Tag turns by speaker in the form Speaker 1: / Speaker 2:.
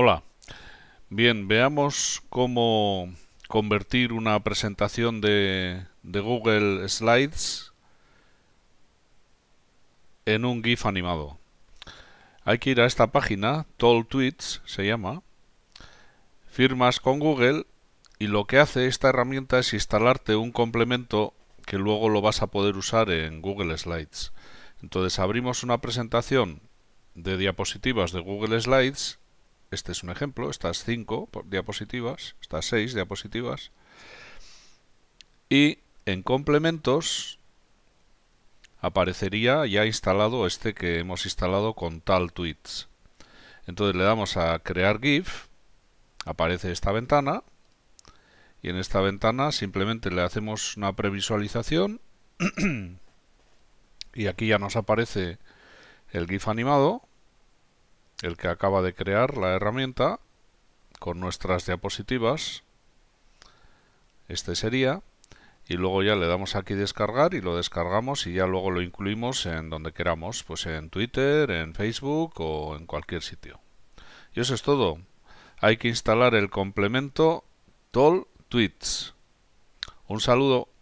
Speaker 1: Hola. Bien, veamos cómo convertir una presentación de, Google Slides en un GIF animado. Hay que ir a esta página, Tall Tweets se llama, firmas con Google y lo que hace esta herramienta es instalarte un complemento que luego lo vas a poder usar en Google Slides. Entonces abrimos una presentación de diapositivas de Google Slides este es un ejemplo, estas 5 diapositivas, estas 6 diapositivas, y en complementos aparecería ya instalado este que hemos instalado con tal tweets. Entonces le damos a crear GIF, aparece esta ventana, y en esta ventana simplemente le hacemos una previsualización, y aquí ya nos aparece el GIF animado, el que acaba de crear la herramienta con nuestras diapositivas. Este sería. Y luego ya le damos aquí descargar y lo descargamos y ya luego lo incluimos en donde queramos, pues en Twitter, en Facebook o en cualquier sitio. Y eso es todo. Hay que instalar el complemento Toll Tweets. Un saludo.